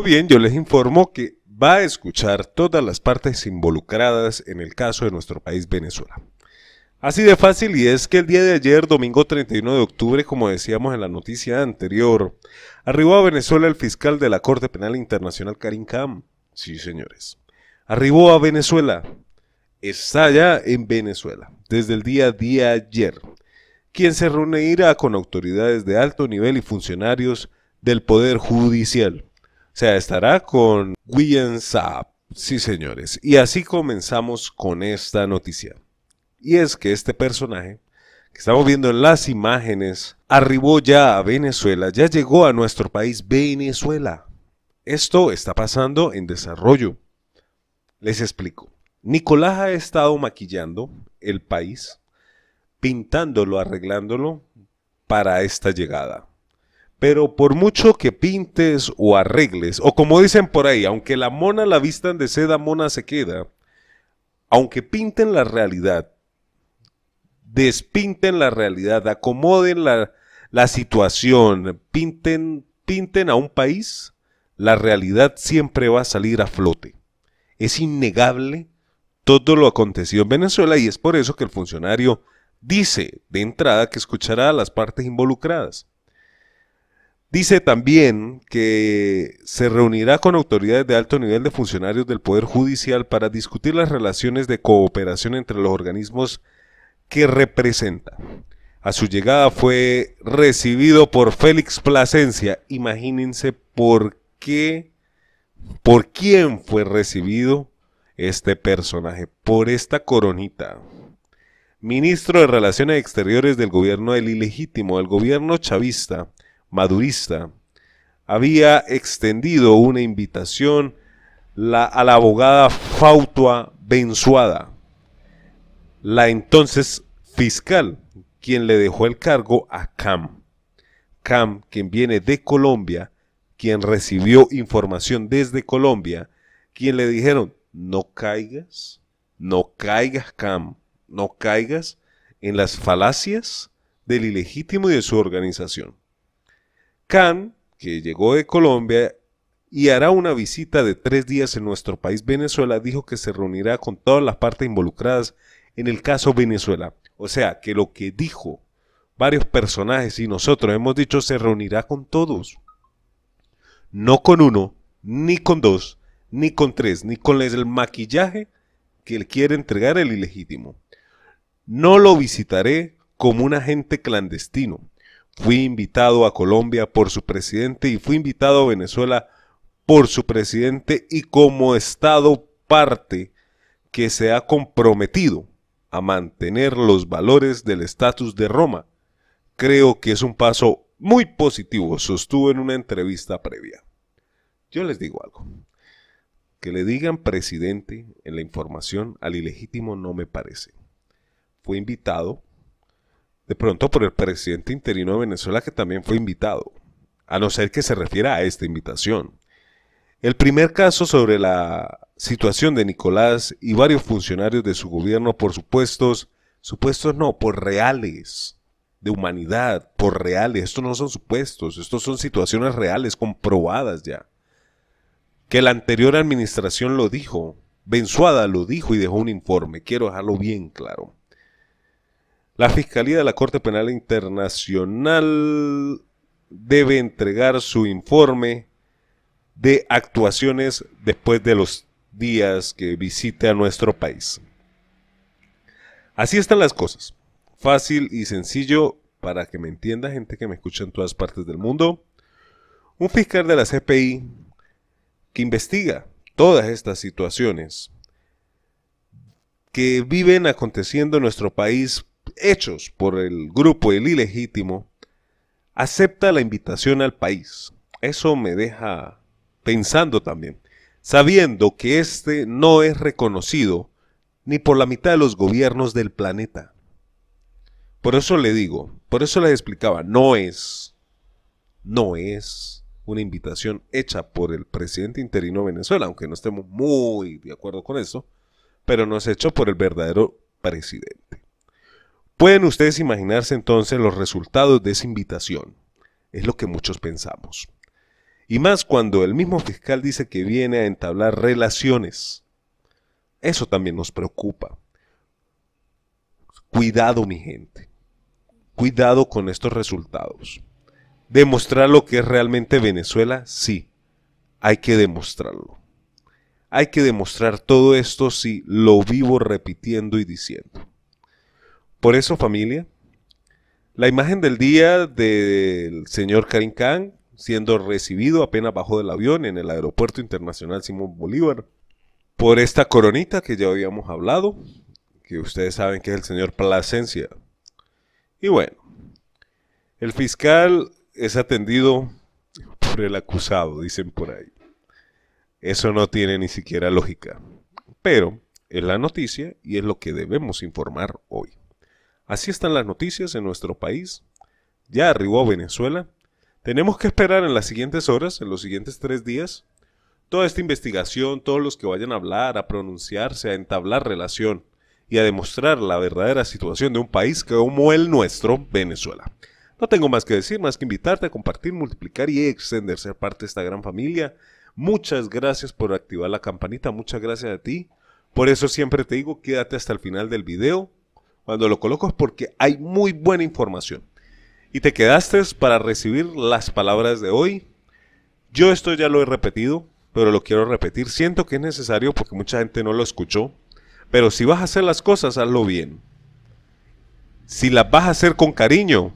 Muy bien, yo les informo que va a escuchar todas las partes involucradas en el caso de nuestro país Venezuela. Así de fácil y es que el día de ayer, domingo 31 de octubre, como decíamos en la noticia anterior, arribó a Venezuela el fiscal de la Corte Penal Internacional, Karim Khan. Sí, señores. Arribó a Venezuela. Está allá en Venezuela, desde el día de ayer, quien se reunirá con autoridades de alto nivel y funcionarios del Poder Judicial sea, estará con William Saab. Sí, señores. Y así comenzamos con esta noticia. Y es que este personaje que estamos viendo en las imágenes arribó ya a Venezuela, ya llegó a nuestro país Venezuela. Esto está pasando en desarrollo. Les explico. Nicolás ha estado maquillando el país, pintándolo, arreglándolo para esta llegada. Pero por mucho que pintes o arregles, o como dicen por ahí, aunque la mona la vistan de seda, mona se queda. Aunque pinten la realidad, despinten la realidad, acomoden la, situación, pinten, pinten a un país, la realidad siempre va a salir a flote. Es innegable todo lo acontecido en Venezuela y es por eso que el funcionario dice de entrada que escuchará a las partes involucradas Dice también que se reunirá con autoridades de alto nivel de funcionarios del Poder Judicial para discutir las relaciones de cooperación entre los organismos que representa. A su llegada fue recibido por Félix Plasencia. Imagínense por qué, por quién fue recibido este personaje, por esta coronita. Ministro de Relaciones Exteriores del gobierno del ilegítimo, del gobierno chavista madurista, había extendido una invitación a la abogada Fautua Benzuada, la entonces fiscal, quien le dejó el cargo a Cam. Cam, quien viene de Colombia, quien recibió información desde Colombia, quien le dijeron, no caigas, no caigas, Cam, no caigas en las falacias del ilegítimo y de su organización. Khan, que llegó de Colombia y hará una visita de tres días en nuestro país, Venezuela, dijo que se reunirá con todas las partes involucradas en el caso Venezuela. O sea, que lo que dijo varios personajes y nosotros hemos dicho se reunirá con todos. No con uno, ni con dos, ni con tres, ni con el maquillaje que él quiere entregar el ilegítimo. No lo visitaré como un agente clandestino Fui invitado a Colombia por su presidente y fui invitado a Venezuela por su presidente y como Estado parte que se ha comprometido a mantener los valores del estatus de Roma. Creo que es un paso muy positivo, sostuvo en una entrevista previa. Yo les digo algo. Que le digan presidente en la información al ilegítimo no me parece. Fue invitado de pronto por el presidente interino de Venezuela que también fue invitado, a no ser que se refiera a esta invitación. El primer caso sobre la situación de Nicolás y varios funcionarios de su gobierno por supuestos, supuestos no, por reales, de humanidad, por reales, estos no son supuestos, estos son situaciones reales, comprobadas ya. Que la anterior administración lo dijo, Benzuada lo dijo y dejó un informe, quiero dejarlo bien claro. La Fiscalía de la Corte Penal Internacional debe entregar su informe de actuaciones después de los días que visite a nuestro país. Así están las cosas. Fácil y sencillo para que me entienda gente que me escucha en todas partes del mundo. Un fiscal de la CPI que investiga todas estas situaciones que viven aconteciendo en nuestro país hechos por el grupo El Ilegítimo, acepta la invitación al país. Eso me deja pensando también, sabiendo que este no es reconocido ni por la mitad de los gobiernos del planeta. Por eso le digo, por eso le explicaba, no es, no es una invitación hecha por el presidente interino de Venezuela, aunque no estemos muy de acuerdo con eso, pero no es hecho por el verdadero presidente. Pueden ustedes imaginarse entonces los resultados de esa invitación. Es lo que muchos pensamos. Y más cuando el mismo fiscal dice que viene a entablar relaciones. Eso también nos preocupa. Cuidado mi gente. Cuidado con estos resultados. Demostrar lo que es realmente Venezuela, sí. Hay que demostrarlo. Hay que demostrar todo esto si lo vivo repitiendo y diciendo. Por eso, familia, la imagen del día del señor Karim Khan siendo recibido apenas bajo del avión en el Aeropuerto Internacional Simón Bolívar por esta coronita que ya habíamos hablado, que ustedes saben que es el señor Plasencia. Y bueno, el fiscal es atendido por el acusado, dicen por ahí. Eso no tiene ni siquiera lógica, pero es la noticia y es lo que debemos informar hoy. Así están las noticias en nuestro país. Ya arribó Venezuela. Tenemos que esperar en las siguientes horas, en los siguientes tres días, toda esta investigación, todos los que vayan a hablar, a pronunciarse, a entablar relación y a demostrar la verdadera situación de un país como el nuestro, Venezuela. No tengo más que decir, más que invitarte a compartir, multiplicar y extender, ser parte de esta gran familia. Muchas gracias por activar la campanita, muchas gracias a ti. Por eso siempre te digo, quédate hasta el final del video cuando lo coloco es porque hay muy buena información. Y te quedaste para recibir las palabras de hoy. Yo esto ya lo he repetido, pero lo quiero repetir. Siento que es necesario porque mucha gente no lo escuchó. Pero si vas a hacer las cosas, hazlo bien. Si las vas a hacer con cariño,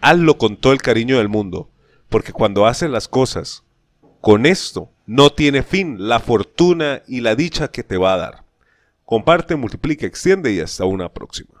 hazlo con todo el cariño del mundo. Porque cuando haces las cosas con esto, no tiene fin la fortuna y la dicha que te va a dar. Comparte, multiplica, extiende y hasta una próxima.